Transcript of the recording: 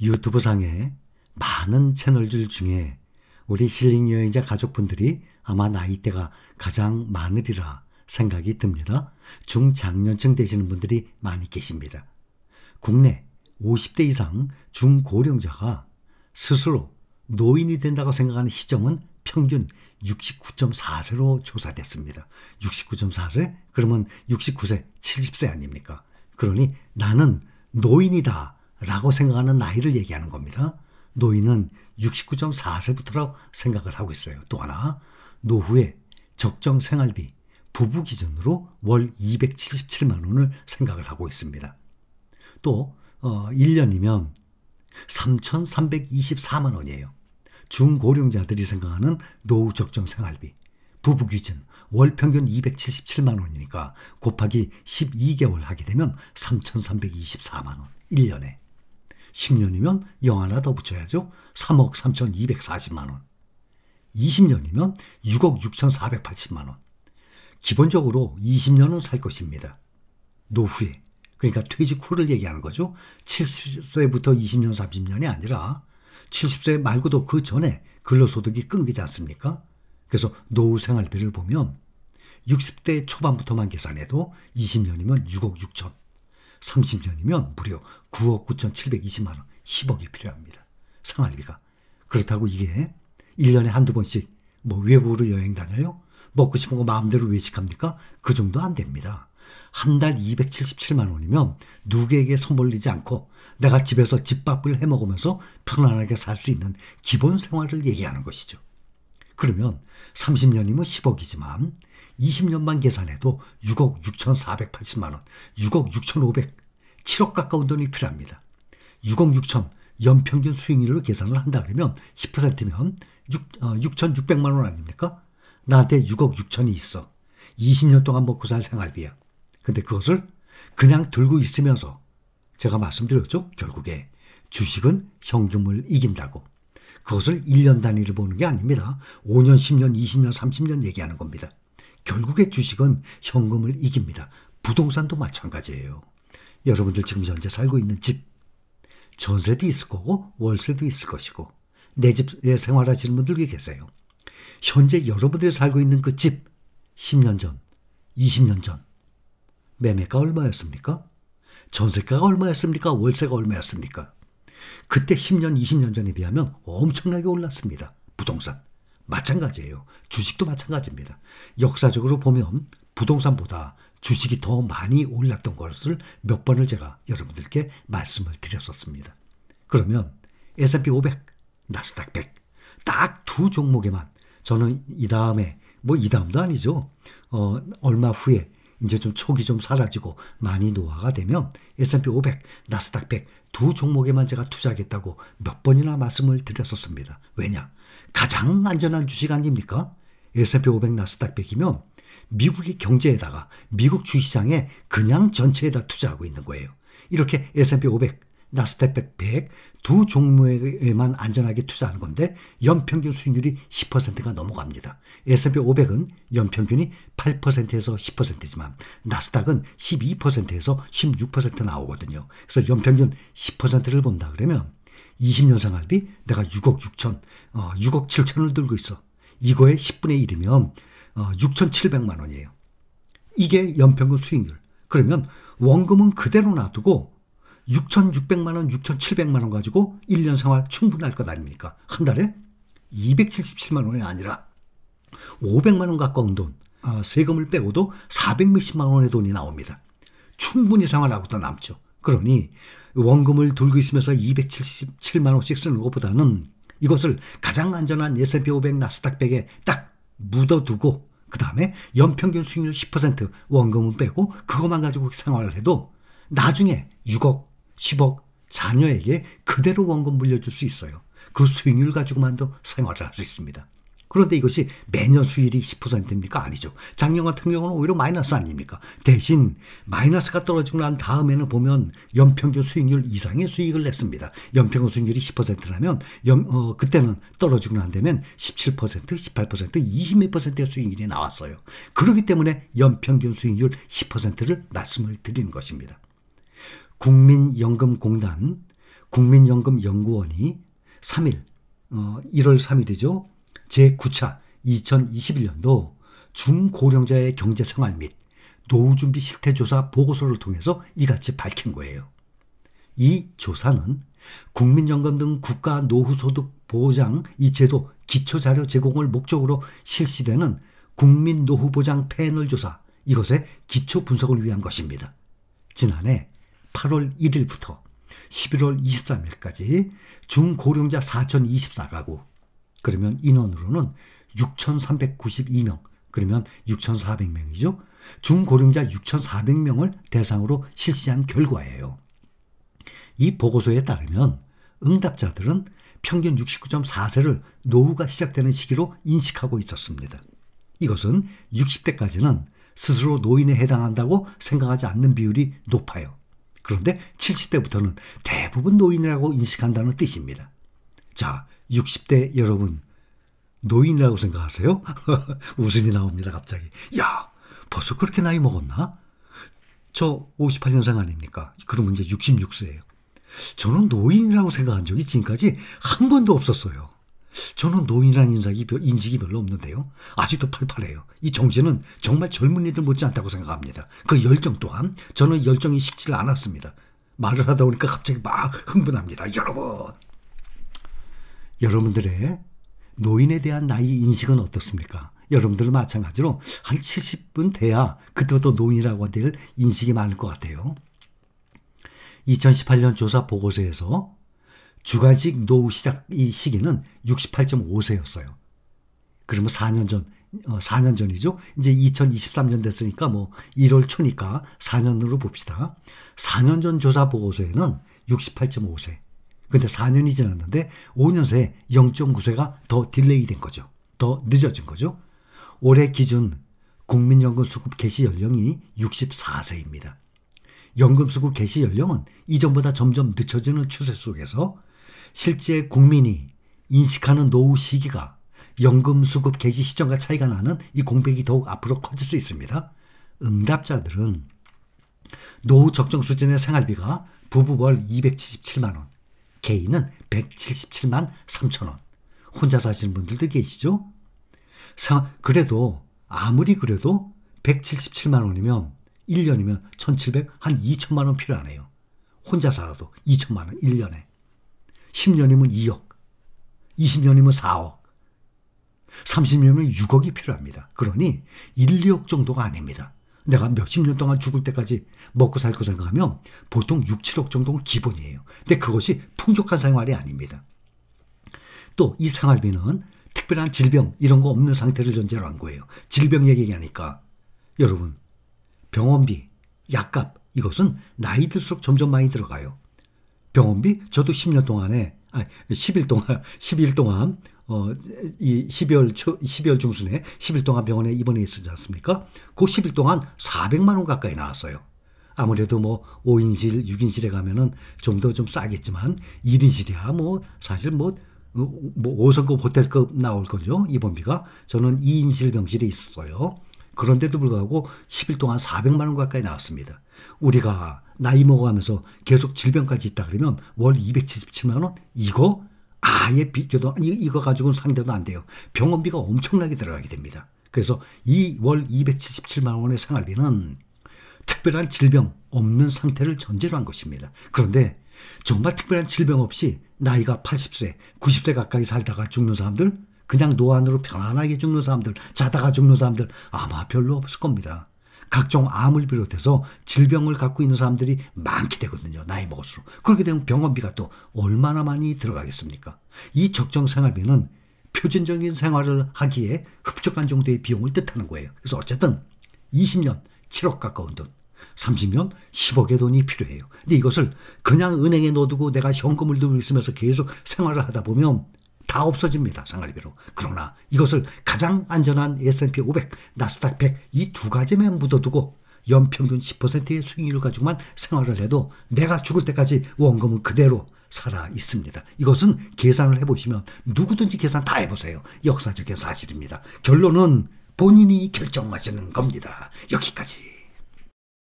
유튜브상에 많은 채널들 중에 우리 힐링 여행자 가족분들이 아마 나이대가 가장 많으리라 생각이 듭니다. 중장년층 되시는 분들이 많이 계십니다. 국내 50대 이상 중고령자가 스스로 노인이 된다고 생각하는 시점은 평균 69.4세로 조사됐습니다. 69.4세? 그러면 69세, 70세 아닙니까? 그러니 나는 노인이다 라고 생각하는 나이를 얘기하는 겁니다. 노인은 69.4세부터라고 생각을 하고 있어요. 또 하나, 노후에 적정 생활비, 부부 기준으로 월 277만 원을 생각을 하고 있습니다. 또, 어, 1년이면 3,324만 원이에요. 중고령자들이 생각하는 노후 적정 생활비, 부부 기준 월 평균 277만 원이니까 곱하기 12개월 하게 되면 3,324만 원 1년에 10년이면 영 하나 더 붙여야죠. 3억 3,240만 원. 20년이면 6억 6,480만 원. 기본적으로 20년은 살 것입니다. 노후에. 그러니까 퇴직 후를 얘기하는 거죠. 70세부터 20년, 30년이 아니라 70세 말고도 그 전에 근로소득이 끊기지 않습니까? 그래서 노후 생활비를 보면 60대 초반부터만 계산해도 20년이면 6억 6천. 30년이면 무려 9억 9,720만 원, 10억이 필요합니다. 생활비가. 그렇다고 이게 1년에 한두 번씩 뭐 외국으로 여행 다녀요? 먹고 싶은 거 마음대로 외식합니까? 그 정도 안 됩니다. 한 달 277만 원이면 누구에게 손벌리지 않고 내가 집에서 집밥을 해 먹으면서 편안하게 살 수 있는 기본 생활을 얘기하는 것이죠. 그러면 30년이면 10억이지만 뭐 20년만 계산해도 6억 6,480만 원, 6억 6,500, 7억 가까운 돈이 필요합니다. 6억 6천 연평균 수익률로 계산을 한다 그러면 10%면 6, 어, 6,600만 원 아닙니까? 나한테 6억 6천이 있어. 20년 동안 먹고 살 생활비야. 근데 그것을 그냥 들고 있으면서 제가 말씀드렸죠. 결국에 주식은 현금을 이긴다고. 그것을 1년 단위로 보는 게 아닙니다. 5년, 10년, 20년, 30년 얘기하는 겁니다. 결국에 주식은 현금을 이깁니다. 부동산도 마찬가지예요. 여러분들 지금 현재 살고 있는 집, 전세도 있을 거고, 월세도 있을 것이고, 내 집에 생활하시는 분들도 계세요. 현재 여러분들이 살고 있는 그 집, 10년 전, 20년 전, 매매가 얼마였습니까? 전세가가 얼마였습니까? 월세가 얼마였습니까? 그때 10년, 20년 전에 비하면 엄청나게 올랐습니다. 부동산. 마찬가지예요. 주식도 마찬가지입니다. 역사적으로 보면 부동산보다 주식이 더 많이 올랐던 것을 몇 번을 제가 여러분들께 말씀을 드렸었습니다. 그러면 S&P 500, 나스닥 100, 딱 두 종목에만 저는 이 다음에 뭐 이 다음도 아니죠. 어, 얼마 후에 이제 좀 촉이 좀 사라지고 많이 노화가 되면 S&P 500, 나스닥 100두 종목에만 제가 투자하겠다고 몇 번이나 말씀을 드렸었습니다. 왜냐? 가장 안전한 주식 아닙니까? S&P 500 나스닥 100이면 미국의 경제에다가 미국 주식시장에 그냥 전체에다 투자하고 있는 거예요. 이렇게 S&P 500 나스닥 100, 두 종목에만 안전하게 투자하는 건데 연평균 수익률이 10%가 넘어갑니다. S&P 500은 연평균이 8%에서 10%지만 나스닥은 12%에서 16% 나오거든요. 그래서 연평균 10%를 본다 그러면 20년 생활비 내가 6억 6천, 어, 6억 7천을 들고 있어. 이거의 10분의 1이면 어, 6,700만 원이에요. 이게 연평균 수익률. 그러면 원금은 그대로 놔두고 6,600만 원, 6,700만 원 가지고 1년 생활 충분할 것 아닙니까? 한 달에 277만 원이 아니라 500만 원 가까운 돈, 아, 세금을 빼고도 400몇십만 원의 돈이 나옵니다. 충분히 생활하고 도 남죠. 그러니 원금을 돌고 있으면서 277만 원씩 쓰는 것보다는 이것을 가장 안전한 S&P 500, 나스닥 100에 딱 묻어두고 그 다음에 연평균 수익률 10% 원금은 빼고 그것만 가지고 생활을 해도 나중에 6억, 10억 자녀에게 그대로 원금 물려줄 수 있어요. 그 수익률 가지고만도 생활을 할 수 있습니다. 그런데 이것이 매년 수익이 10%입니까? 아니죠. 작년 같은 경우는 오히려 마이너스 아닙니까? 대신 마이너스가 떨어지고 난 다음에는 보면 연평균 수익률 이상의 수익을 냈습니다. 연평균 수익률이 10%라면 연, 어, 그때는 떨어지고 난 되면 17%, 18%, 22%의 수익률이 나왔어요. 그렇기 때문에 연평균 수익률 10%를 말씀을 드리는 것입니다. 국민연금공단, 국민연금연구원이 3일, 어, 1월 3일이죠. 제9차 2021년도 중고령자의 경제생활 및 노후준비 실태조사 보고서를 통해서 이같이 밝힌 거예요. 이 조사는 국민연금 등 국가 노후소득 보장 이 제도 기초자료 제공을 목적으로 실시되는 국민노후보장 패널 조사 이것의 기초 분석을 위한 것입니다. 지난해 8월 1일부터 11월 23일까지 중고령자 4,024가구 그러면 인원으로는 6,392명 그러면 6,400명이죠. 중고령자 6,400명을 대상으로 실시한 결과예요. 이 보고서에 따르면 응답자들은 평균 69.4세를 노후가 시작되는 시기로 인식하고 있었습니다. 이것은 60대까지는 스스로 노인에 해당한다고 생각하지 않는 비율이 높아요. 그런데 70대부터는 대부분 노인이라고 인식한다는 뜻입니다. 자, 60대 여러분, 노인이라고 생각하세요? 웃음이 나옵니다, 갑자기. 야, 벌써 그렇게 나이 먹었나? 저 58년생 아닙니까? 그러면 이제 66세예요. 저는 노인이라고 생각한 적이 지금까지 한 번도 없었어요. 저는 노인이라는 인식이, 인식이 별로 없는데요. 아직도 팔팔해요. 이 정신은 정말 젊은이들 못지않다고 생각합니다. 그 열정 또한 저는 열정이 식지를 않았습니다. 말을 하다 보니까 갑자기 막 흥분합니다. 여러분! 여러분들의 노인에 대한 나이 인식은 어떻습니까? 여러분들은 마찬가지로 한 70분 돼야 그때부터 노인이라고 될 인식이 많을 것 같아요. 2018년 조사 보고서에서 주관식 노후 시작 이 시기는 68.5세였어요. 그러면 4년 전, 어, 4년 전이죠. 이제 2023년 됐으니까 뭐 1월 초니까 4년으로 봅시다. 4년 전 조사 보고서에는 68.5세. 근데 4년이 지났는데 5년 새 0.9세가 더 딜레이 된 거죠. 더 늦어진 거죠. 올해 기준 국민연금 수급 개시 연령이 64세입니다. 연금 수급 개시 연령은 이전보다 점점 늦춰지는 추세 속에서 실제 국민이 인식하는 노후 시기가 연금 수급 개시 시점과 차이가 나는 이 공백이 더욱 앞으로 커질 수 있습니다. 응답자들은 노후 적정 수준의 생활비가 부부월 277만 원, 개인은 177만 3천 원. 혼자 사시는 분들도 계시죠? 그래도 아무리 그래도 177만 원이면 1년이면 1,700, 한 2천만 원 필요하네요. 혼자 살아도 2천만 원 1년에. 10년이면 2억, 20년이면 4억, 30년이면 6억이 필요합니다. 그러니 1, 2억 정도가 아닙니다. 내가 몇십 년 동안 죽을 때까지 먹고 살 거 생각하면 보통 6, 7억 정도는 기본이에요. 근데 그것이 풍족한 생활이 아닙니다. 또 이 생활비는 특별한 질병 이런 거 없는 상태를 전제로 한 거예요. 질병 얘기하니까 여러분 병원비, 약값 이것은 나이 들수록 점점 많이 들어가요. 병원비 저도 10년 동안에 아 10일 동안 10일 동안 어이 12월 초 12월 중순에 10일 동안 병원에 입원해 있었지 않습니까? 그 10일 동안 400만 원 가까이 나왔어요. 아무래도 뭐 5인실, 6인실에 가면은 좀 더좀 좀 싸겠지만 1인실이야 뭐 사실 뭐뭐 5성급 어, 뭐 호텔급 나올 거죠. 입원비가. 저는 2인실 병실에 있었어요. 그런데도 불구하고 10일 동안 400만 원 가까이 나왔습니다. 우리가 나이 먹어가면서 계속 질병까지 있다 그러면 월 277만 원 이거 아예 비교도 아니 이거 가지고는 상대도 안 돼요. 병원비가 엄청나게 들어가게 됩니다. 그래서 이 월 277만 원의 생활비는 특별한 질병 없는 상태를 전제로 한 것입니다. 그런데 정말 특별한 질병 없이 나이가 80세, 90세 가까이 살다가 죽는 사람들 그냥 노안으로 편안하게 죽는 사람들, 자다가 죽는 사람들 아마 별로 없을 겁니다. 각종 암을 비롯해서 질병을 갖고 있는 사람들이 많게 되거든요. 나이 먹을수록. 그렇게 되면 병원비가 또 얼마나 많이 들어가겠습니까? 이 적정 생활비는 표준적인 생활을 하기에 흡족한 정도의 비용을 뜻하는 거예요. 그래서 어쨌든 20년 7억 가까운 돈, 30년 10억의 돈이 필요해요. 근데 이것을 그냥 은행에 넣어두고 내가 현금을 들고 있으면서 계속 생활을 하다 보면 다 없어집니다. 상하리비로. 그러나 이것을 가장 안전한 S&P 500, 나스닥 100 이 두 가지만 묻어두고 연평균 10%의 수익률 가지고만 생활을 해도 내가 죽을 때까지 원금은 그대로 살아 있습니다. 이것은 계산을 해보시면 누구든지 계산 다 해보세요. 역사적인 사실입니다. 결론은 본인이 결정하시는 겁니다. 여기까지.